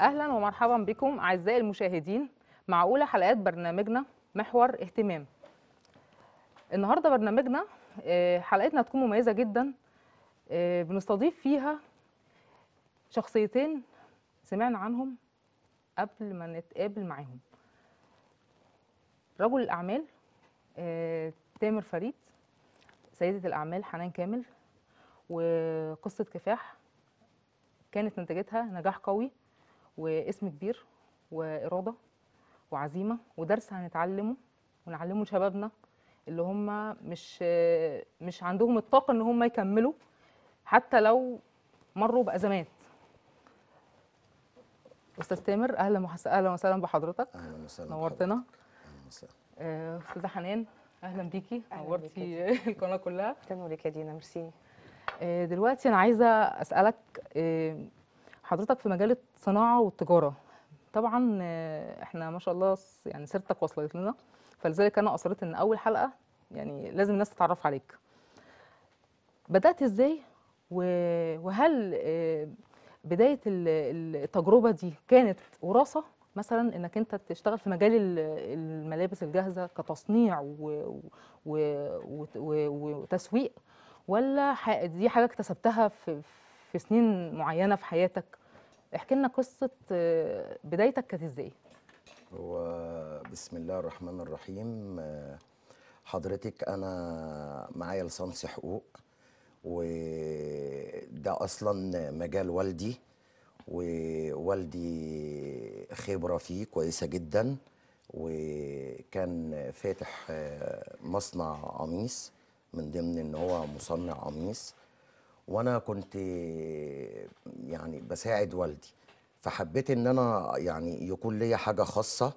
اهلا ومرحبا بكم اعزائي المشاهدين مع اولى حلقات برنامجنا محور اهتمام النهارده برنامجنا آه، حلقتنا هتكون مميزه جدا آه، بنستضيف فيها شخصيتين سمعنا عنهم قبل ما نتقابل معاهم رجل الاعمال آه، تامر فريد سيده الاعمال حنان كامل وقصه كفاح كانت نتيجتها نجاح قوي واسم كبير واراده وعزيمه ودرس هنتعلمه ونعلمه لشبابنا اللي هم مش مش عندهم الطاقه ان هم يكملوا حتى لو مروا بازمات استاذ تامر اهلا اهلا وسهلا بحضرتك اهلا وسهلا نورتنا اهلا وسهلا آه، استاذه حنان اهلا بيكي نورتي القناه كلها تنورك يا دينا ميرسي آه، دلوقتي انا عايزه اسالك آه، حضرتك في مجال الصناعه والتجاره طبعا آه، احنا ما شاء الله يعني سيرتك وصلت لنا فلذلك انا اصريت ان اول حلقه يعني لازم الناس تتعرف عليك بدات ازاي وهل آه، بدايه التجربه دي كانت وراثه مثلا انك انت تشتغل في مجال الملابس الجاهزه كتصنيع وتسويق ولا دي حاجه اكتسبتها في في سنين معينه في حياتك احكي لنا قصه آه، بدايتك كانت ازاي هو بسم الله الرحمن الرحيم آه، حضرتك انا معايا لصنص حقوق وده اصلا مجال والدي ووالدي خبره فيه كويسه جدا وكان فاتح آه، مصنع قميص من ضمن ان هو مصنع قميص وانا كنت يعني بساعد والدي فحبيت ان انا يعني يكون ليا حاجه خاصه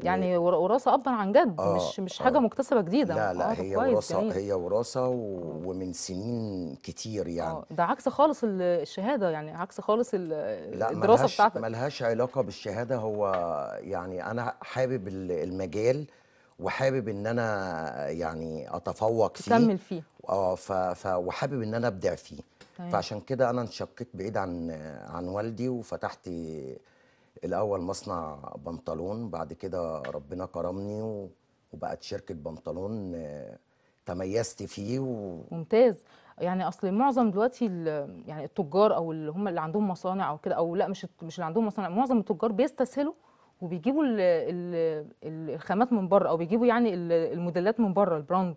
يعني وراثه ابا عن جد آه مش مش آه. حاجه آه مكتسبه جديده لا لا آه هي وراثه هي وراثه ومن سنين كتير يعني آه ده عكس خالص الشهاده يعني عكس خالص الدراسه بتاعتك لا ملهاش علاقه بالشهاده هو يعني انا حابب المجال وحابب ان انا يعني اتفوق فيه تكمل فيه اه ف... وحابب ان انا ابدع فيه طيب. فعشان كده انا انشقيت بعيد عن عن والدي وفتحت الاول مصنع بنطلون بعد كده ربنا كرمني وبقت شركه بنطلون آه، تميزت فيه و... ممتاز يعني اصل معظم دلوقتي يعني التجار او اللي هم اللي عندهم مصانع او كده او لا مش مش اللي عندهم مصانع معظم التجار بيستسهلوا وبيجيبوا الـ الـ الخامات من بره او بيجيبوا يعني الموديلات من بره البراند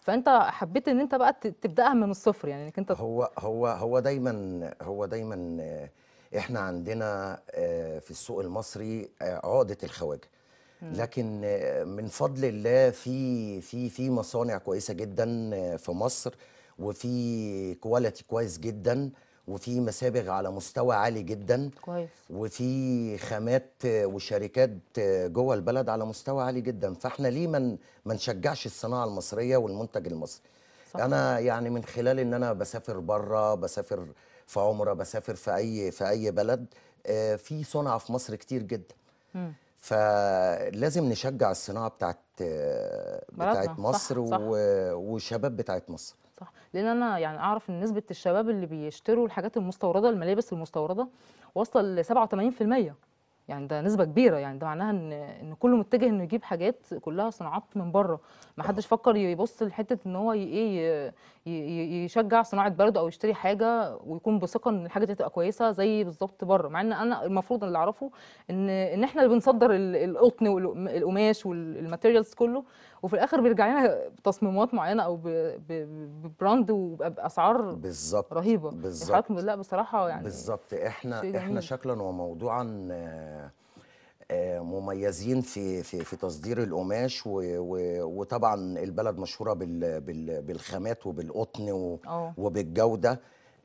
فانت حبيت ان انت بقى تبداها من الصفر يعني انك انت هو هو هو دايما هو دايما آه، احنا عندنا آه، في السوق المصري آه، عقده الخواجه لكن من فضل الله في في في مصانع كويسه جدا في مصر وفي كواليتي كويس جدا وفي مسابغ على مستوى عالي جدا كويس وفي خامات وشركات جوه البلد على مستوى عالي جدا فاحنا ليه ما ما نشجعش الصناعه المصريه والمنتج المصري صح. انا يعني من خلال ان انا بسافر بره بسافر في عمره بسافر في اي في اي بلد آه، في صنع في مصر كتير جدا م. فلازم نشجع الصناعه بتاعت آه، بتاعت مصر صح. صح. وشباب بتاعت مصر صح لان انا يعني اعرف ان نسبه الشباب اللي بيشتروا الحاجات المستورده الملابس المستورده واصله ل 87% يعني ده نسبه كبيره يعني ده معناها ان ان كله متجه انه يجيب حاجات كلها صناعات من بره ما حدش فكر يبص لحته ان هو ايه يشجع صناعه بلده او يشتري حاجه ويكون بثقه ان الحاجه دي تبقى كويسه زي بالظبط بره مع ان انا المفروض اللي اعرفه ان ان احنا اللي بنصدر القطن والقماش والماتيريالز كله وفي الاخر بيرجع لنا بتصميمات معينه او ببراند وباسعار بالظبط رهيبه بالظبط لا بصراحه يعني بالظبط احنا احنا شكلا وموضوعا مميزين في في في تصدير القماش وطبعا البلد مشهوره بالخامات وبالقطن اه. وبالجوده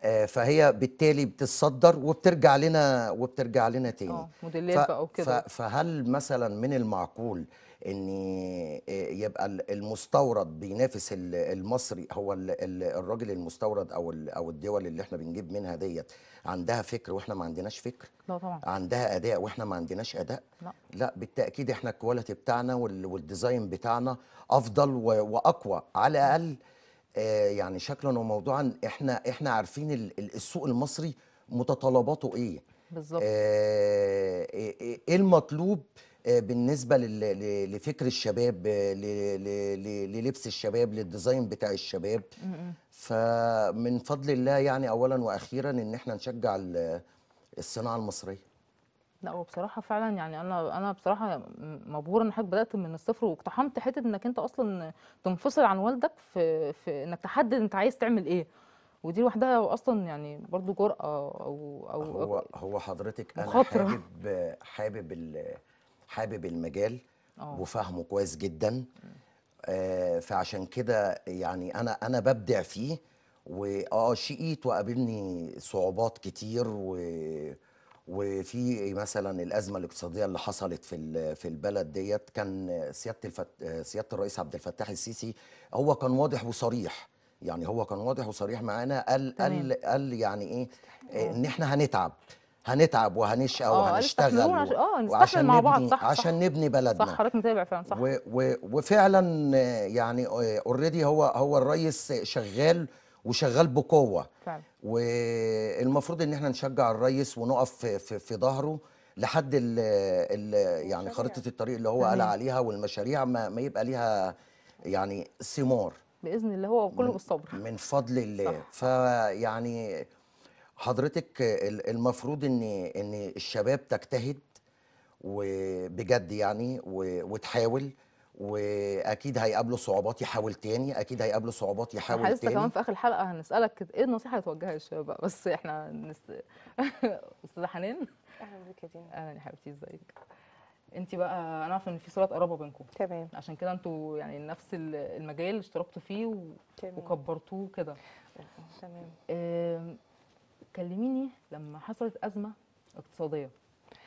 آه، فهي بالتالي بتتصدر وبترجع لنا وبترجع لنا تاني اه، موديلات بقى وكده فهل مثلا من المعقول ان آه، يبقى المستورد بينافس المصري هو الراجل المستورد او او الدول اللي احنا بنجيب منها ديت عندها فكر واحنا ما عندناش فكر لا طبعا عندها اداء واحنا ما عندناش اداء لا, لا بالتاكيد احنا الكواليتي بتاعنا والديزاين بتاعنا افضل واقوى على الاقل آه، يعني شكلا وموضوعا احنا احنا عارفين السوق المصري متطلباته ايه بالظبط آه، إيه،, إيه،, ايه المطلوب آه، بالنسبه لفكر الشباب آه، للبس الشباب للديزاين بتاع الشباب فمن فضل الله يعني اولا واخيرا ان احنا نشجع الصناعه المصريه لا وبصراحه فعلا يعني انا انا بصراحه مبهوره ان حضرتك بدات من الصفر واقتحمت حته انك انت اصلا تنفصل عن والدك في, في انك تحدد انت عايز تعمل ايه ودي لوحدها اصلا يعني برضو جرأه او او هو هو حضرتك انا حابب حابب حابب المجال أوه. وفاهمه كويس جدا آه فعشان كده يعني انا انا ببدع فيه واه شقيت وقابلني صعوبات كتير و وفي مثلا الازمه الاقتصاديه اللي حصلت في في البلد ديت كان سياده الفت... سياده الرئيس عبد الفتاح السيسي هو كان واضح وصريح يعني هو كان واضح وصريح معانا قال قال قال يعني ايه ان آه. احنا هنتعب هنتعب وهنشقى آه، وهنشتغل اه نستحمل مع بعض صح عشان صح نبني بلدنا صح حضرتك متابع فعلا صح و و وفعلا يعني اوريدي آه، هو هو الريس شغال وشغال بقوه فعلا والمفروض ان احنا نشجع الريس ونقف في, في, في ظهره لحد ال يعني خريطه الطريق اللي هو قال عليها والمشاريع ما, ما يبقى ليها يعني ثمار باذن الله هو كله بالصبر من فضل الله فيعني حضرتك المفروض ان ان الشباب تجتهد وبجد يعني وتحاول واكيد هيقابلوا صعوبات يحاول تاني اكيد هيقابلوا صعوبات يحاول تاني حضرتك كمان في اخر الحلقه هنسالك ايه النصيحه اللي توجهها للشباب بقى بس احنا نس... استاذه حنان اهلا بك يا دينا اهلا يا حبيبتي ازيك انت بقى انا عارفه ان في صلات قرابه بينكم تمام عشان كده انتوا يعني نفس المجال اشتركتوا فيه و... وكبرتوه كده تمام كلميني لما حصلت ازمه اقتصاديه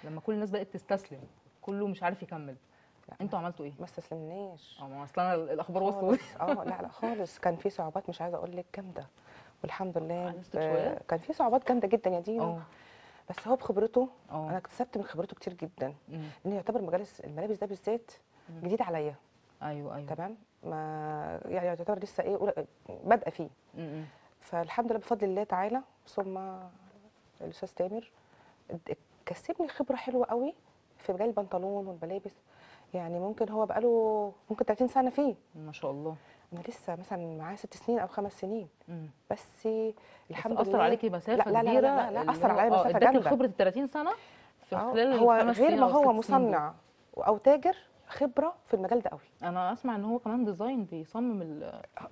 لما كل الناس بقت تستسلم كله مش عارف يكمل انتوا عملتوا ايه؟ ما استسلمناش اه ما اصل انا الاخبار وصلت اه لا لا خالص كان في صعوبات مش عايزه اقول لك جامده والحمد لله اه، آه، كان في صعوبات جامده جدا يا دينا اه. بس هو بخبرته أوه. انا اكتسبت من خبرته كتير جدا ان يعتبر مجالس الملابس ده بالذات جديد عليا ايوه ايوه تمام ما يعني يعتبر لسه ايه بادئه فيه مم. فالحمد لله بفضل الله تعالى ثم الاستاذ تامر كسبني خبره حلوه قوي في مجال البنطلون والملابس يعني ممكن هو بقاله ممكن 30 سنه فيه ما شاء الله انا لسه مثلا معاه ست سنين او خمس سنين مم. بس الحمد بس لله اثر عليكي مسافه لا لا كبيره لا لا, لا, لا اثر عليا آه، مسافه جامده خبره ال 30 سنه في آه، خلال هو غير ما هو مصنع او تاجر خبره في المجال ده قوي انا اسمع ان هو كمان ديزاين بيصمم ال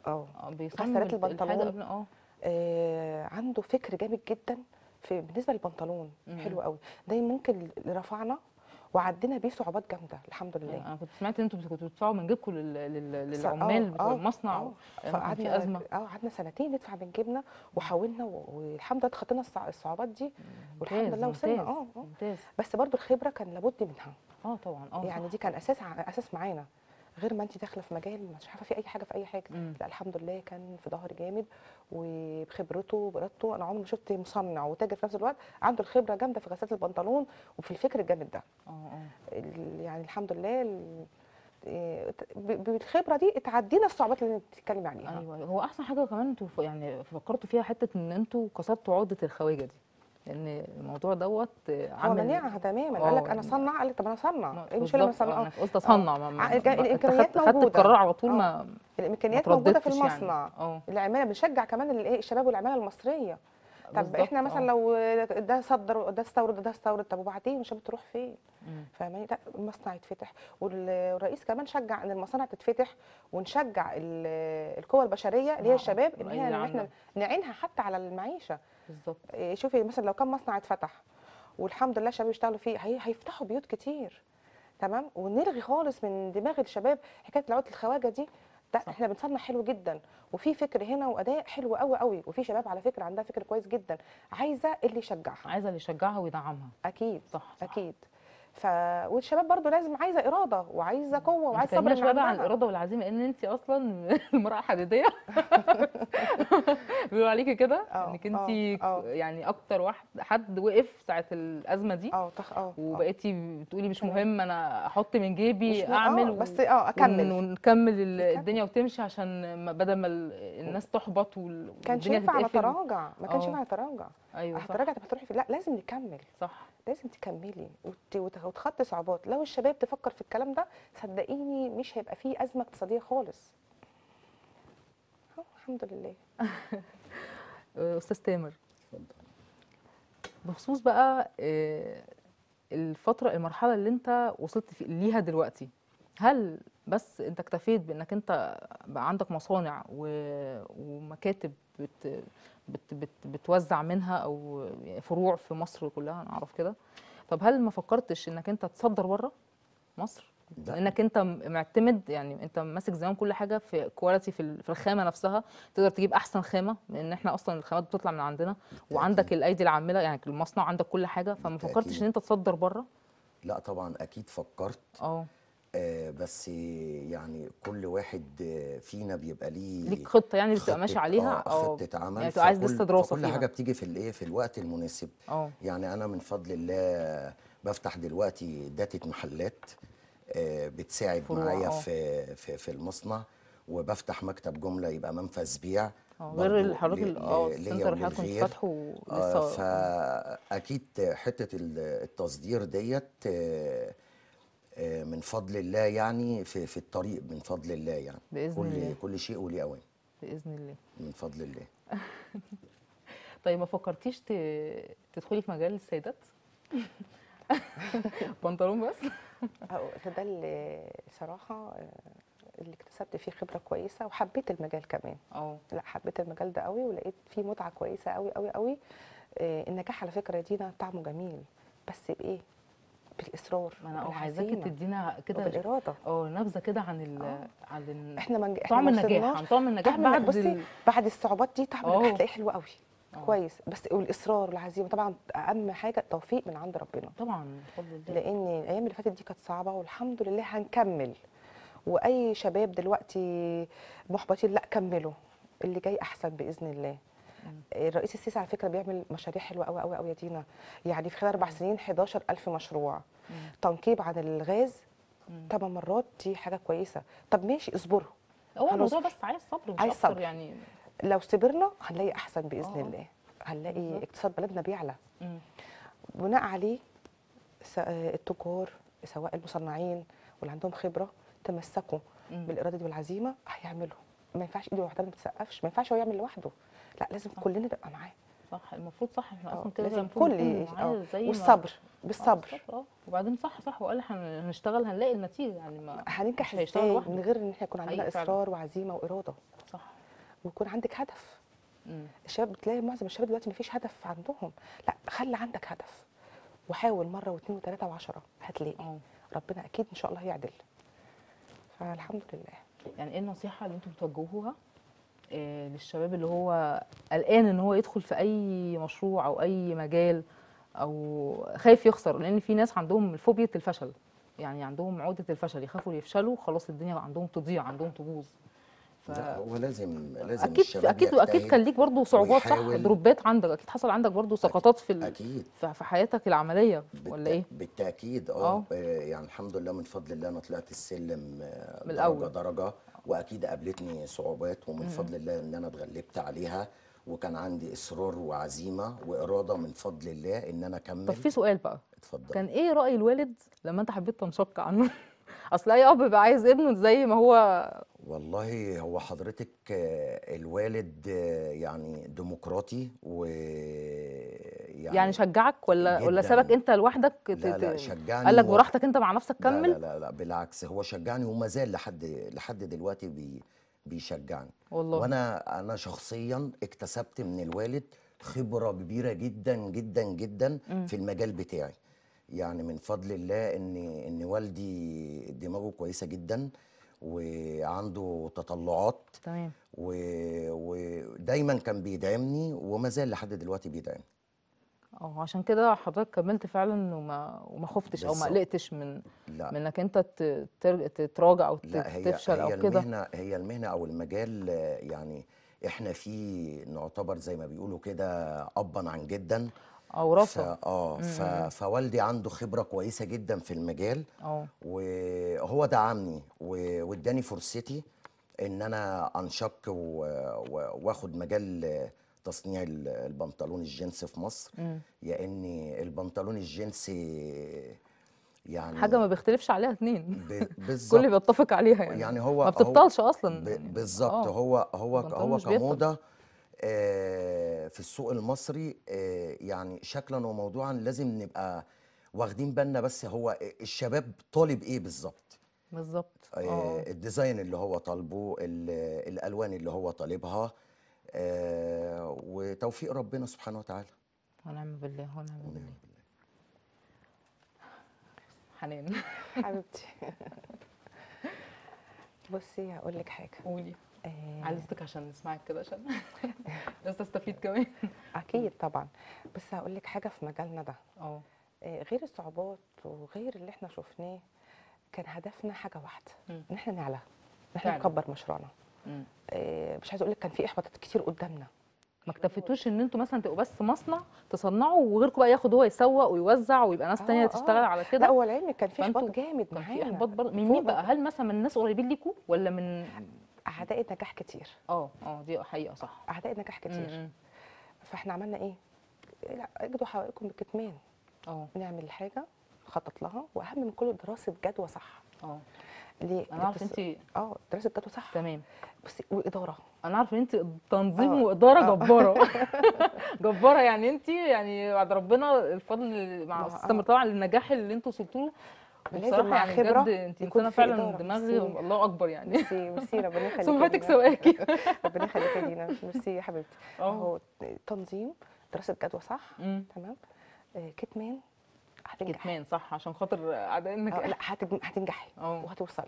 اه, آه، بيصمم البنطلون اه آه، عنده فكر جامد جدا في بالنسبه للبنطلون حلو قوي ده ممكن رفعنا وعدينا بيه صعوبات جامده الحمد لله انا آه، كنت سمعت ان انتم كنتوا بتدفعوا من جيبكم للعمال آه، بتوع المصنع فقعدنا ازمه اه قعدنا سنتين ندفع من جيبنا وحاولنا والحمد لله اتخطينا الصعوبات دي والحمد لله وصلنا اه ممتاز بس برضو الخبره كان لابد منها اه طبعا اه يعني دي كان اساس اساس معانا غير ما انت داخله في مجال مش عارفه في اي حاجه في اي حاجه لا الحمد لله كان في ظهري جامد وبخبرته وبارادته انا عمري ما شفت مصنع وتاجر في نفس الوقت عنده الخبره جامده في غسالة البنطلون وفي الفكر الجامد ده آه، آه. يعني الحمد لله بالخبره دي اتعدينا الصعوبات اللي بتتكلمي عليها أيوة،, ايوه هو احسن حاجه كمان انتوا يعني فكرتوا فيها حته ان انتوا كسرتوا عقده الخواجه دي لان الموضوع دوت عامل منيعها تماما قال لك آه، انا صنع قال لك طب انا اصنع ايه مش اللي اصنع انا قلت اصنع آه. آه، الامكانيات موجوده خدت القرار على طول ما الامكانيات موجوده في يعني. المصنع يعني. العماله بنشجع كمان الايه الشباب والعماله المصريه طب احنا مثلا لو ده صدر ده استورد ده استورد طب وبعدين مش بتروح فين فاهماني المصنع يتفتح والرئيس كمان شجع ان المصانع تتفتح ونشجع القوى البشريه اللي هي نعم، الشباب ان احنا نعينها حتى على المعيشه بالظبط آه، شوفي مثلا لو كان مصنع اتفتح والحمد لله الشباب يشتغلوا فيه هيفتحوا بيوت كتير تمام ونلغي خالص من دماغ الشباب حكايه العقد الخواجه دي ده صح. احنا بنصنع حلو جدا وفي فكر هنا واداء حلو قوي قوي وفي شباب على فكره عندها فكر كويس جدا عايزه اللي يشجعها عايزه اللي يشجعها ويدعمها اكيد صح, صح. اكيد ف والشباب برضو لازم عايزه اراده وعايزه قوه وعايزه صبر مش بقى عن الاراده والعزيمه ان انت اصلا المراه حديديه بيقولوا عليكي كده آه، انك انت آه، آه. يعني اكتر واحد حد وقف ساعه الازمه دي اه وبقيتي بتقولي مش مهم انا احط من جيبي اعمل و... بس اه اكمل ونكمل الدنيا وتمشي عشان بدل ما الناس تحبط والدنيا كانش ينفع تراجع ما كانش ينفع تراجع ايوه هتراجع طب في لا لازم نكمل صح لازم تكملي وتخطي صعوبات لو الشباب تفكر في الكلام ده صدقيني مش هيبقى فيه ازمه اقتصاديه خالص الحمد لله استاذ تامر بخصوص بقى آه، الفتره المرحله اللي انت وصلت ليها دلوقتي هل بس انت اكتفيت بانك انت بقى عندك مصانع ومكاتب بت بت بت بتوزع منها او يعني فروع في مصر كلها انا اعرف كده طب هل ما فكرتش انك انت تصدر بره مصر انك انت معتمد يعني انت ماسك زمان كل حاجه في كواليتي في, في الخامه نفسها تقدر تجيب احسن خامه لان احنا اصلا الخامات بتطلع من عندنا وعندك الايدي العامله يعني المصنع عندك كل حاجه فما فكرتش ان انت تصدر بره لا طبعا اكيد فكرت اه آه، بس يعني كل واحد فينا بيبقى ليه ليك خطه يعني بتبقى ماشي عليها اه خطه عمل يعني عايز لسه دراسه كل حاجه بتيجي في الايه في الوقت المناسب أوه. يعني انا من فضل الله بفتح دلوقتي داتا محلات آه، بتساعد معايا في, في في المصنع وبفتح مكتب جمله يبقى منفذ بيع غير الحراك اه السنتر اللي كنت فاتحه لسه فاكيد حته التصدير ديت آه آه، من فضل الله يعني في, في الطريق من فضل الله يعني بإذن كل الله. كل شيء ولي أوان بإذن الله من فضل الله طيب ما فكرتيش تدخلي في مجال السيدات؟ بنطلون بس؟ ده اللي صراحة آه، اللي اكتسبت فيه خبره كويسه وحبيت المجال كمان اه لا حبيت المجال ده قوي ولقيت فيه متعه كويسه قوي قوي قوي آه، النجاح على فكره دينا نعم، طعمه جميل بس بايه بالاصرار ما انا عايزاك تدينا كده بالاراده اه نبذه كده عن ال... آه. عن ال... احنا من... طعم النجاح عن طعم النجاح بعد بصي ال... بعد الصعوبات دي طعم النجاح هتلاقيه حلو قوي أوه. كويس بس والاصرار والعزيمه طبعا اهم حاجه توفيق من عند ربنا طبعا لان الايام اللي فاتت دي كانت صعبه والحمد لله هنكمل واي شباب دلوقتي محبطين لا كملوا اللي جاي احسن باذن الله الرئيس السيسي على فكره بيعمل مشاريع حلوه قوي قوي قوي يا دينا يعني في خلال اربع سنين 11000 مشروع تنقيب عن الغاز ثمان مرات دي حاجه كويسه طب ماشي اصبروا هو الموضوع بس عايز صبر مش عايز صبر. يعني لو صبرنا هنلاقي احسن باذن أوه. الله هنلاقي بالزبط. اقتصاد بلدنا بيعلى بناء عليه التجار سواء المصنعين واللي عندهم خبره تمسكوا بالاراده والعزيمه هيعملوا ما ينفعش ايده واحده ما تسقفش ما ينفعش هو يعمل لوحده لا لازم صح. كلنا نبقى معاه صح المفروض صح احنا آه، اصلا كده لازم كل آه، زي والصبر آه، بالصبر اه وبعدين صح صح وقال احنا هنشتغل هنلاقي النتيجه يعني ما هننجح ازاي من غير ان احنا يكون عندنا اصرار وعزيمه واراده صح ويكون عندك هدف مم. الشباب بتلاقي معظم الشباب دلوقتي ما فيش هدف عندهم لا خلي عندك هدف وحاول مره واثنين وثلاثه وعشره هتلاقي ربنا اكيد ان شاء الله هيعدل فالحمد لله يعني ايه النصيحه اللي انتم بتوجهوها آه، للشباب اللي هو قلقان ان هو يدخل في اي مشروع او اي مجال او خايف يخسر لان في ناس عندهم فوبيا الفشل يعني عندهم عقده الفشل يخافوا يفشلوا خلاص الدنيا عندهم تضيع عندهم تبوظ ف... هو لازم لازم اكيد اكيد اكيد كان ليك برضه صعوبات صح دروبات عندك اكيد حصل عندك برضه سقطات في ال... أكيد. في حياتك العمليه بالت... ولا ايه بالتاكيد آه،, آه. اه يعني الحمد لله من فضل الله انا طلعت السلم آه، من الأول. درجه درجه واكيد قابلتني صعوبات ومن فضل الله ان انا اتغلبت عليها وكان عندي اصرار وعزيمه واراده من فضل الله ان انا اكمل طب في سؤال بقى اتفضل كان ايه راي الوالد لما انت حبيت تنشق عنه اصل اي اب آه بيبقى عايز ابنه زي ما هو والله هو حضرتك آه، الوالد آه، يعني ديمقراطي و يعني, يعني شجعك ولا جداً. ولا سابك انت لوحدك لا لا شجعني قال لك براحتك انت مع نفسك كمل لا, لا لا لا بالعكس هو شجعني وما زال لحد لحد دلوقتي بي بيشجعني والله وانا انا شخصيا اكتسبت من الوالد خبره كبيره جدا جدا جدا م. في المجال بتاعي يعني من فضل الله ان ان والدي دماغه كويسه جدا وعنده تطلعات تمام ودايما كان بيدعمني وما زال لحد دلوقتي بيدعمني اه عشان كده حضرتك كملت فعلا وما وما خفتش او ما قلقتش من لا. من انك انت تتراجع او لا هي تفشل هي او كده المهنه هي المهنه او المجال يعني احنا فيه نعتبر زي ما بيقولوا كده ابا عن جدا اوراقه اه ف... فوالدي عنده خبره كويسه جدا في المجال اه وهو دعمني واداني فرصتي ان انا انشق و... و... واخد مجال تصنيع البنطلون الجنسي في مصر يا يعني البنطلون الجنسي يعني حاجه ما بيختلفش عليها اثنين بالظبط كل بيتفق عليها يعني يعني هو ما بتبطلش هو اصلا بالظبط آه. هو هو هو كموضه آه، في السوق المصري آه، يعني شكلا وموضوعا لازم نبقى واخدين بالنا بس هو الشباب طالب ايه بالظبط بالظبط آه, آه. الديزاين اللي هو طالبه الالوان اللي هو طالبها وتوفيق ربنا سبحانه وتعالى ونعم بالله ونعم بالله حنان حبيبتي بصي هقول لك حاجه قولي آه. عايزتك عشان نسمعك كده عشان الناس تستفيد كمان اكيد طبعا بس هقول لك حاجه في مجالنا ده اه غير الصعوبات وغير اللي احنا شفناه كان هدفنا حاجه واحده ان احنا نعلى ان احنا نكبر مشروعنا آه، مش عايزه اقول لك كان في احباطات كتير قدامنا ما اكتفيتوش ان انتوا مثلا تبقوا بس مصنع تصنعوا وغيركم بقى ياخد هو يسوق ويوزع ويبقى ناس تانية آه, آه. تشتغل على كده لا هو كان في احباط جامد معانا كان في احباط من مين بقى هل مثلا من ناس قريبين ليكوا ولا من اعداء النجاح كتير اه اه دي حقيقه صح اعداء النجاح كتير م -م. فاحنا عملنا ايه لا اجدوا حواليكم بالكتمان اه نعمل حاجه نخطط لها واهم من كله دراسه جدوى صح اه ليه انا عارف انت اه دراسه جدوى صح تمام بس واداره انا عارفه انت تنظيم أوه. واداره أوه. جباره جباره يعني انت يعني بعد ربنا الفضل مع طبعا النجاح اللي انتوا وصلتوا له لازم مع يعني خبره بجد انت انسانه فعلا دماغي الله اكبر يعني ميرسي ميرسي ربنا يخليكي سمعتك سواكي ربنا يخليكي لينا ميرسي يا حبيبتي اه. اهو تنظيم دراسه جدوى صح تمام آه، كتمان هتنجح كتمان صح عشان خاطر عدا انك آه، لا هتنجحي وهتوصلي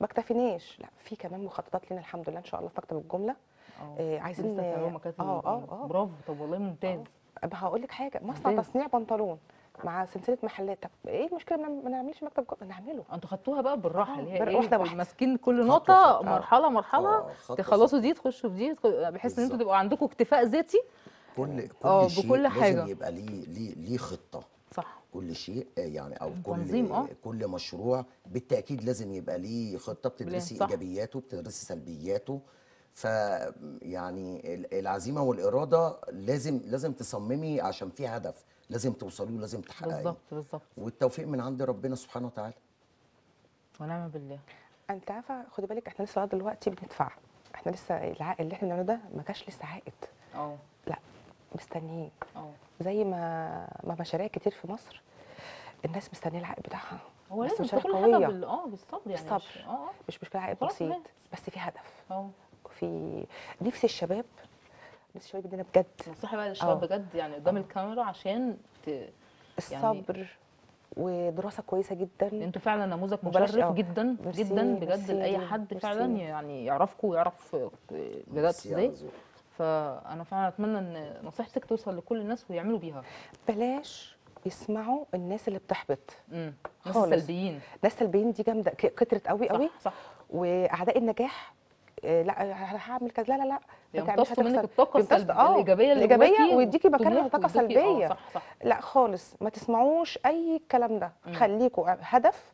ما اكتفيناش لا في كمان مخططات لنا الحمد لله ان شاء الله في مكتب الجمله آه عايزين اه اه برافو طب والله ممتاز هقول لك حاجه مصنع تصنيع بنطلون مع سلسله محلات طب ايه المشكله ما نعملش مكتب جوه نعمله انتوا خدتوها بقى بالراحه آه، اللي هي إيه، واحده واحده ماسكين كل نقطه آه. مرحله مرحله آه، تخلصوا دي تخشوا في دي بحيث ان انتوا تبقوا عندكم اكتفاء ذاتي كل كل أو شيء بكل حاجة. لازم يبقى ليه ليه ليه خطه صح كل شيء يعني او كل أه؟ كل مشروع بالتاكيد لازم يبقى ليه خطه بتدرسي ايجابياته بتدرسي سلبياته ف يعني العزيمه والاراده لازم لازم تصممي عشان في هدف لازم توصلوا لازم تحققوا بالظبط بالظبط والتوفيق من عند ربنا سبحانه وتعالى ونعم بالله انت عارفه خدي بالك احنا لسه لغايه دلوقتي بندفع احنا لسه العائد اللي احنا بنعمله ده ما كانش لسه عائد اه لا مستنيين اه زي ما ما مشاريع كتير في مصر الناس مستنيه العائد بتاعها هو لازم مش كل قوية. بال... اه بالصبر يعني بالصبر مش, اه، اه. مش مشكله عائد بسيط بس في هدف اه في نفس الشباب بس شويه بدنا بجد نصيحه بقى للشباب آه. بجد يعني قدام آه. الكاميرا عشان ت... يعني الصبر ودراسه كويسه جدا انتوا فعلا نموذج مشرف آه، جدا جدا بجد لاي حد فعلا يعني يعرفكم ويعرف بجد ازاي فانا فعلا اتمنى ان نصيحتك توصل لكل الناس ويعملوا بيها بلاش يسمعوا الناس اللي بتحبط امم ناس سلبيين ناس سلبيين دي جامده كترت قوي قوي صح, صح. واعداء النجاح آه، لا هعمل كذا لا لا لا يمتصوا يعني منك الطاقه آه، الايجابيه اللي الايجابيه ويديكي مكانها طاقه آه، سلبيه صح صح. لا خالص ما تسمعوش اي الكلام ده خليكوا هدف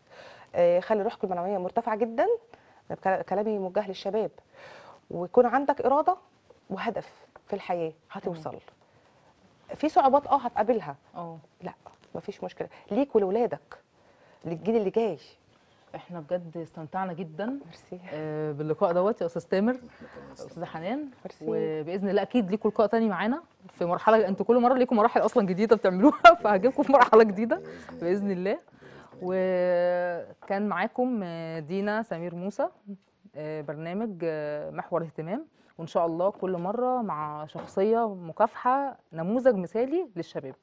خلي روحكم المعنويه مرتفعه جدا كلامي موجه للشباب ويكون عندك اراده وهدف في الحياه هتوصل في صعوبات اه هتقابلها اه لا مفيش مشكله ليك ولولادك للجيل اللي جاي احنا بجد استمتعنا جدا ميرسي آه، باللقاء دوت يا استاذ تامر استاذ حنان مرسي. وباذن الله اكيد ليكوا لقاء تاني معانا في مرحله انتوا كل مره ليكوا مراحل اصلا جديده بتعملوها فهجيبكم في مرحله جديده باذن الله وكان معاكم آه، دينا سمير موسى آه، برنامج محور اهتمام وان شاء الله كل مره مع شخصيه مكافحه نموذج مثالي للشباب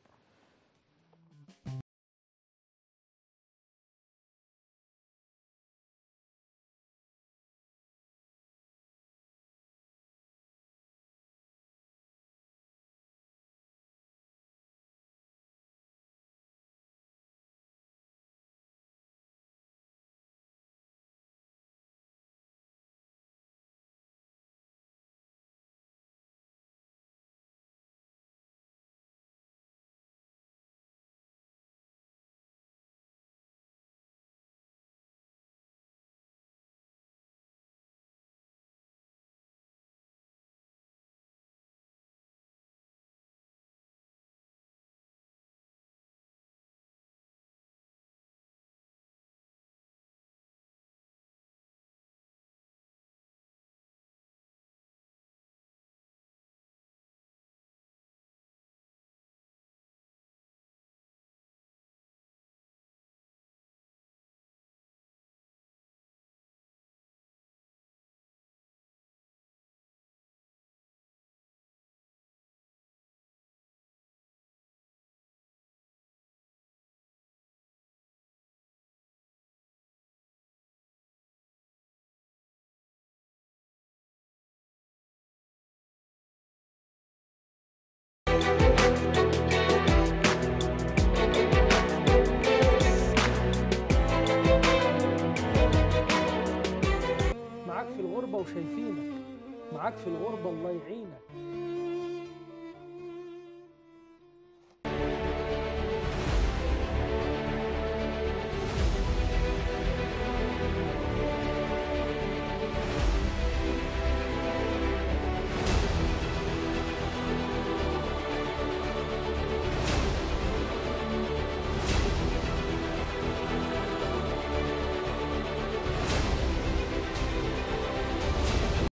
وشايفينك معاك في الغربة الله يعينك